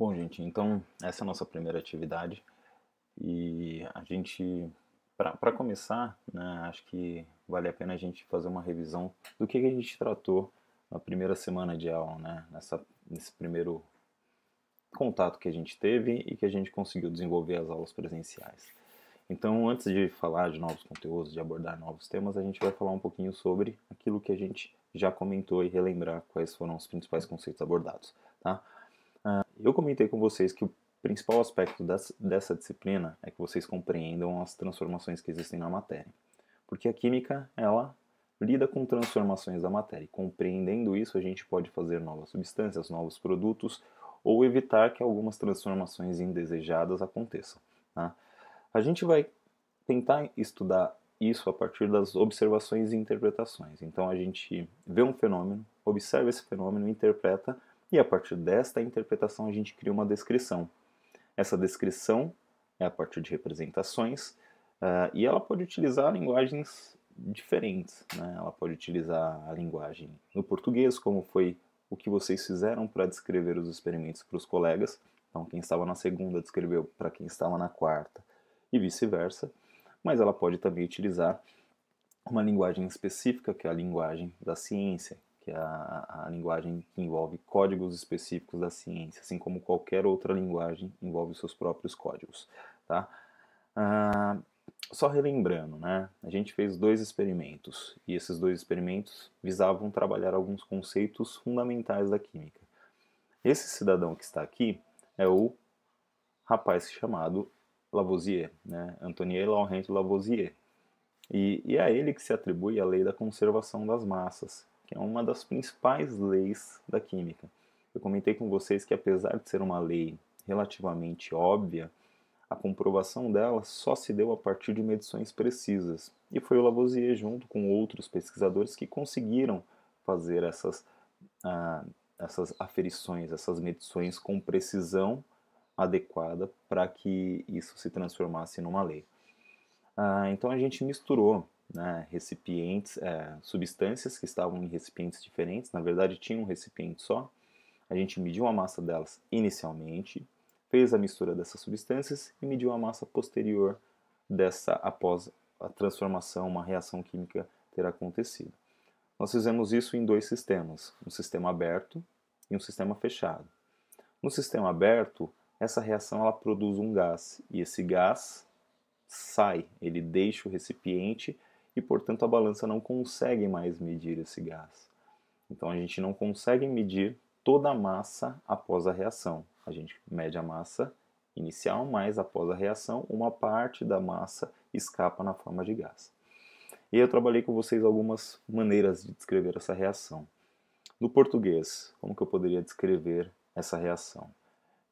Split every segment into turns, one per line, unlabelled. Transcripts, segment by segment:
Bom, gente, então essa é a nossa primeira atividade e a gente, para começar, né, acho que vale a pena a gente fazer uma revisão do que, que a gente tratou na primeira semana de aula, né, nessa, nesse primeiro contato que a gente teve e que a gente conseguiu desenvolver as aulas presenciais. Então, antes de falar de novos conteúdos, de abordar novos temas, a gente vai falar um pouquinho sobre aquilo que a gente já comentou e relembrar quais foram os principais conceitos abordados, tá? Eu comentei com vocês que o principal aspecto dessa disciplina é que vocês compreendam as transformações que existem na matéria. Porque a química, ela lida com transformações da matéria. E compreendendo isso, a gente pode fazer novas substâncias, novos produtos ou evitar que algumas transformações indesejadas aconteçam. Tá? A gente vai tentar estudar isso a partir das observações e interpretações. Então a gente vê um fenômeno, observa esse fenômeno, interpreta e a partir desta interpretação a gente cria uma descrição. Essa descrição é a partir de representações uh, e ela pode utilizar linguagens diferentes. Né? Ela pode utilizar a linguagem no português, como foi o que vocês fizeram para descrever os experimentos para os colegas. Então, quem estava na segunda descreveu para quem estava na quarta e vice-versa. Mas ela pode também utilizar uma linguagem específica, que é a linguagem da ciência, que é a, a linguagem que envolve códigos específicos da ciência, assim como qualquer outra linguagem envolve seus próprios códigos. Tá? Ah, só relembrando, né? A gente fez dois experimentos e esses dois experimentos visavam trabalhar alguns conceitos fundamentais da química. Esse cidadão que está aqui é o rapaz chamado Lavoisier, né? Antonier Laurent Lavoisier. E, e é a ele que se atribui a lei da conservação das massas, que é uma das principais leis da química. Eu comentei com vocês que, apesar de ser uma lei relativamente óbvia, a comprovação dela só se deu a partir de medições precisas. E foi o Lavoisier, junto com outros pesquisadores, que conseguiram fazer essas, ah, essas aferições, essas medições com precisão adequada para que isso se transformasse numa lei. Ah, então a gente misturou né, recipientes, é, substâncias que estavam em recipientes diferentes, na verdade tinha um recipiente só. A gente mediu a massa delas inicialmente, fez a mistura dessas substâncias e mediu a massa posterior dessa após a transformação, uma reação química ter acontecido. Nós fizemos isso em dois sistemas, um sistema aberto e um sistema fechado. No sistema aberto, essa reação ela produz um gás e esse gás sai, ele deixa o recipiente e, portanto, a balança não consegue mais medir esse gás. Então, a gente não consegue medir toda a massa após a reação. A gente mede a massa inicial, mas após a reação, uma parte da massa escapa na forma de gás. E eu trabalhei com vocês algumas maneiras de descrever essa reação. No português, como que eu poderia descrever essa reação?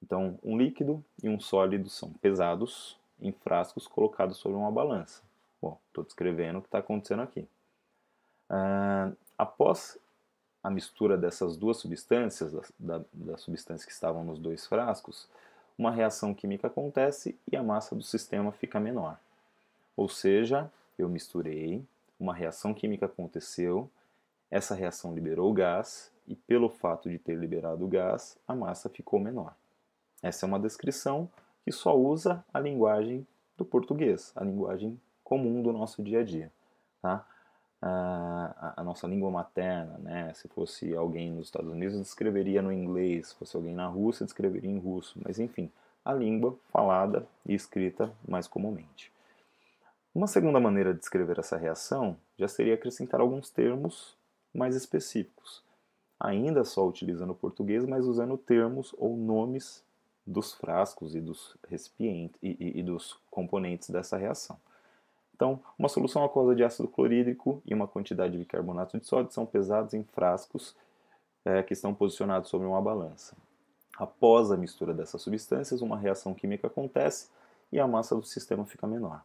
Então, um líquido e um sólido são pesados em frascos colocados sobre uma balança. Bom, estou descrevendo o que está acontecendo aqui. Uh, após a mistura dessas duas substâncias, da, da substância que estavam nos dois frascos, uma reação química acontece e a massa do sistema fica menor. Ou seja, eu misturei, uma reação química aconteceu, essa reação liberou gás e, pelo fato de ter liberado gás, a massa ficou menor. Essa é uma descrição que só usa a linguagem do português, a linguagem comum do nosso dia a dia, tá? Ah, a, a, nossa língua materna, né? Se fosse alguém nos Estados Unidos, descreveria no inglês, se fosse alguém na Rússia, descreveria em russo, mas enfim, a língua falada e escrita mais comumente. Uma segunda maneira de descrever essa reação já seria acrescentar alguns termos mais específicos, ainda só utilizando o português, mas usando termos ou nomes dos frascos e dos recipientes e, e, e dos componentes dessa reação. Então, uma solução é aquosa de ácido clorídrico e uma quantidade de bicarbonato de sódio são pesados em frascos é, que estão posicionados sobre uma balança. Após a mistura dessas substâncias, uma reação química acontece e a massa do sistema fica menor.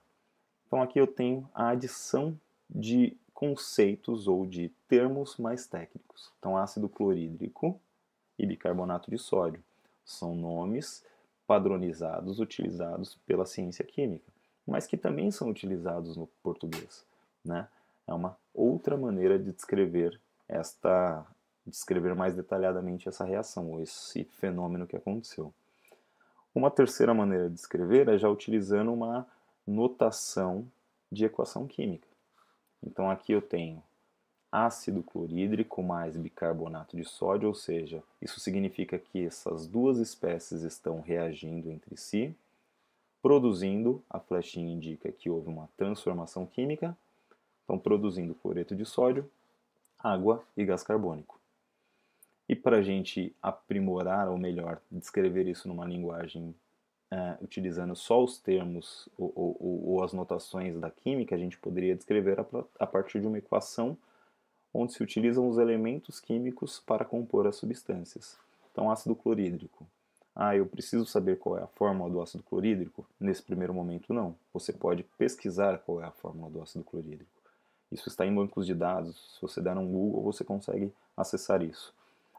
Então, aqui eu tenho a adição de conceitos ou de termos mais técnicos. Então, ácido clorídrico e bicarbonato de sódio são nomes padronizados utilizados pela ciência química mas que também são utilizados no português. Né? É uma outra maneira de descrever esta descrever mais detalhadamente essa reação ou esse fenômeno que aconteceu. Uma terceira maneira de descrever é já utilizando uma notação de equação química. Então aqui eu tenho ácido clorídrico mais bicarbonato de sódio, ou seja, isso significa que essas duas espécies estão reagindo entre si, produzindo, a flechinha indica que houve uma transformação química, então produzindo cloreto de sódio, água e gás carbônico. E para a gente aprimorar, ou melhor, descrever isso numa linguagem uh, utilizando só os termos ou, ou, ou, as notações da química, a gente poderia descrever a, a partir de uma equação onde se utilizam os elementos químicos para compor as substâncias. Então, ácido clorídrico ah, eu preciso saber qual é a fórmula do ácido clorídrico? Nesse primeiro momento, não. Você pode pesquisar qual é a fórmula do ácido clorídrico. Isso está em bancos de dados. Se você der um Google, você consegue acessar isso.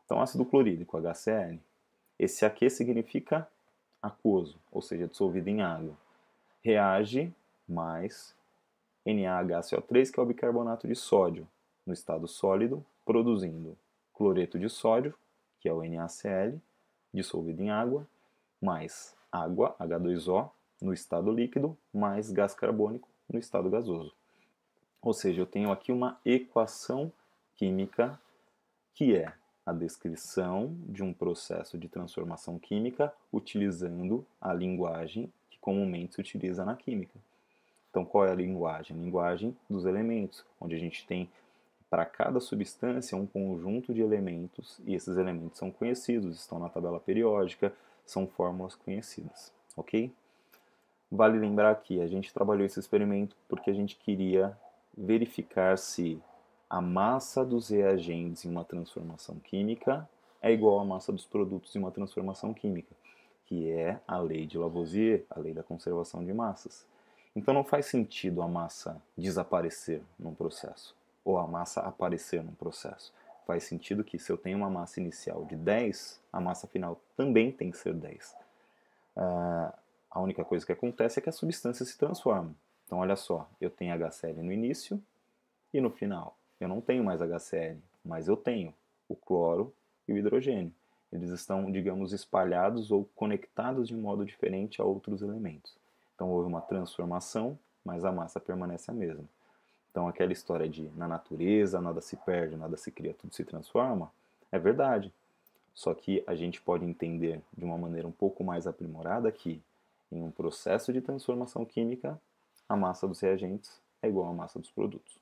Então, ácido clorídrico, HCl. Esse aqui significa aquoso, ou seja, dissolvido em água. Reage mais NaHCO3, que é o bicarbonato de sódio, no estado sólido, produzindo cloreto de sódio, que é o NaCl, dissolvido em água, mais água, H2O, no estado líquido, mais gás carbônico no estado gasoso. Ou seja, eu tenho aqui uma equação química que é a descrição de um processo de transformação química utilizando a linguagem que comumente se utiliza na química. Então, qual é a linguagem? A linguagem dos elementos, onde a gente tem para cada substância um conjunto de elementos e esses elementos são conhecidos, estão na tabela periódica, são fórmulas conhecidas, ok? Vale lembrar que a gente trabalhou esse experimento porque a gente queria verificar se a massa dos reagentes em uma transformação química é igual à massa dos produtos em uma transformação química, que é a lei de Lavoisier, a lei da conservação de massas. Então não faz sentido a massa desaparecer num processo ou a massa aparecer no processo. Faz sentido que se eu tenho uma massa inicial de 10, a massa final também tem que ser 10. Uh, ah, a única coisa que acontece é que a substância se transforma. Então, olha só, eu tenho HCl no início e no final. Eu não tenho mais HCl, mas eu tenho o cloro e o hidrogênio. Eles estão, digamos, espalhados ou conectados de um modo diferente a outros elementos. Então, houve uma transformação, mas a massa permanece a mesma. Então, aquela história de na natureza nada se perde, nada se cria, tudo se transforma, é verdade. Só que a gente pode entender de uma maneira um pouco mais aprimorada que, em um processo de transformação química, a massa dos reagentes é igual à massa dos produtos.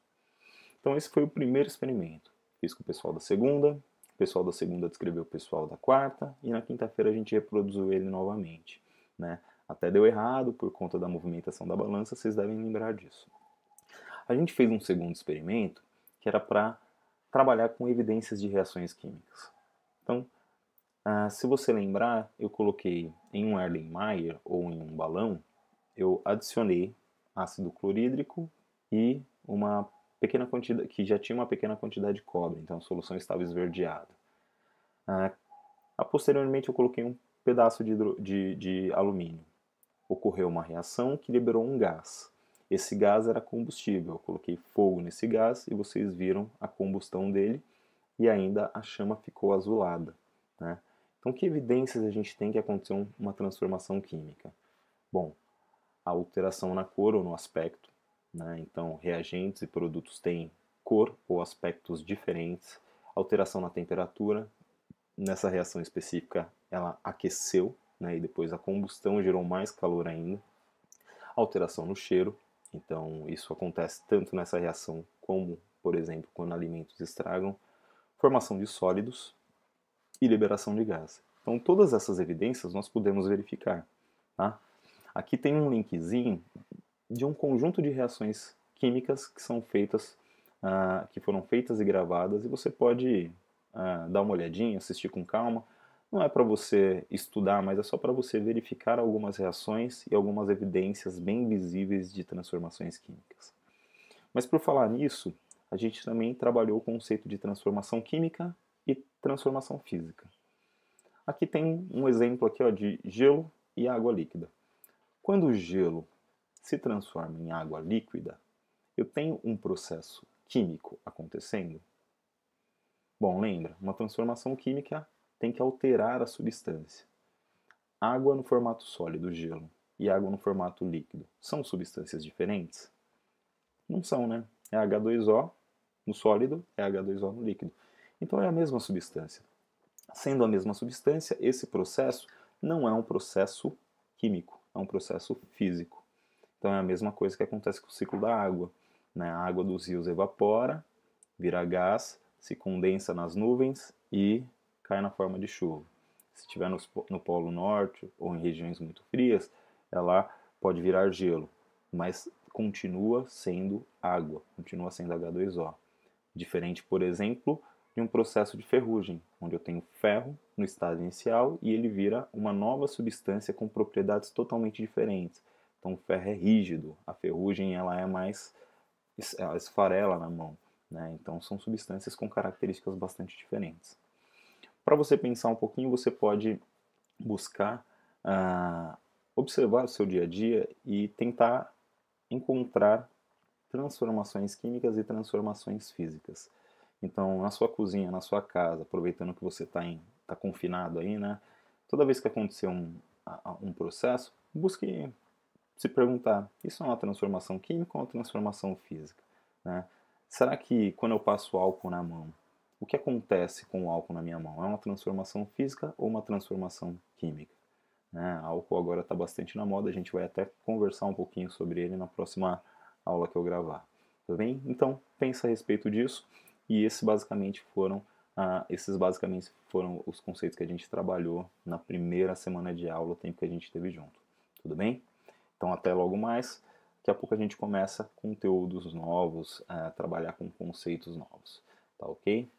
Então, esse foi o primeiro experimento. Fiz com o pessoal da segunda, o pessoal da segunda descreveu o pessoal da quarta, e na quinta-feira a gente reproduziu ele novamente. Né? Até deu errado por conta da movimentação da balança, vocês devem lembrar disso. A gente fez um segundo experimento que era para trabalhar com evidências de reações químicas. Então, ah, se você lembrar, eu coloquei em um Erlenmeyer ou em um balão, eu adicionei ácido clorídrico e uma pequena quantidade, que já tinha uma pequena quantidade de cobre, então a solução estava esverdeada. Ah, a posteriormente eu coloquei um pedaço de, hidro, de, de alumínio. Ocorreu uma reação que liberou um gás. Esse gás era combustível. Eu coloquei fogo nesse gás e vocês viram a combustão dele e ainda a chama ficou azulada. Né? Então, que evidências a gente tem que aconteceu uma transformação química? Bom, a alteração na cor ou no aspecto. Né? Então, reagentes e produtos têm cor ou aspectos diferentes. Alteração na temperatura. Nessa reação específica, ela aqueceu né? e depois a combustão gerou mais calor ainda. Alteração no cheiro. Então, isso acontece tanto nessa reação como, por exemplo, quando alimentos estragam, formação de sólidos e liberação de gás. Então, todas essas evidências nós podemos verificar. Tá? Aqui tem um linkzinho de um conjunto de reações químicas que são feitas, uh, que foram feitas e gravadas, e você pode uh, dar uma olhadinha, assistir com calma não é para você estudar, mas é só para você verificar algumas reações e algumas evidências bem visíveis de transformações químicas. Mas por falar nisso, a gente também trabalhou o conceito de transformação química e transformação física. Aqui tem um exemplo aqui ó, de gelo e água líquida. Quando o gelo se transforma em água líquida, eu tenho um processo químico acontecendo? Bom, lembra, uma transformação química tem que alterar a substância. Água no formato sólido, gelo, e água no formato líquido, são substâncias diferentes? Não são, né? É H2O no sólido, é H2O no líquido. Então é a mesma substância. Sendo a mesma substância, esse processo não é um processo químico, é um processo físico. Então é a mesma coisa que acontece com o ciclo da água. Né? A água dos rios evapora, vira gás, se condensa nas nuvens e cai na forma de chuva. Se estiver no, no Polo Norte ou em regiões muito frias, ela é pode virar gelo, mas continua sendo água, continua sendo H2O. Diferente, por exemplo, de um processo de ferrugem, onde eu tenho ferro no estado inicial e ele vira uma nova substância com propriedades totalmente diferentes. Então o ferro é rígido, a ferrugem ela é mais ela esfarela na mão, né? Então são substâncias com características bastante diferentes. Para você pensar um pouquinho, você pode buscar ah, observar o seu dia a dia e tentar encontrar transformações químicas e transformações físicas. Então, na sua cozinha, na sua casa, aproveitando que você está tá confinado aí, né? Toda vez que acontecer um, um processo, busque se perguntar: isso é uma transformação química ou uma transformação física? Né? Será que quando eu passo álcool na mão, o que acontece com o álcool na minha mão? É uma transformação física ou uma transformação química? Né? Álcool agora está bastante na moda, a gente vai até conversar um pouquinho sobre ele na próxima aula que eu gravar. Tá bem? Então, pensa a respeito disso. E esses basicamente foram ah, esses basicamente foram os conceitos que a gente trabalhou na primeira semana de aula, o tempo que a gente teve junto. Tudo bem? Então até logo mais. Daqui a pouco a gente começa conteúdos novos, ah, trabalhar com conceitos novos. Tá ok?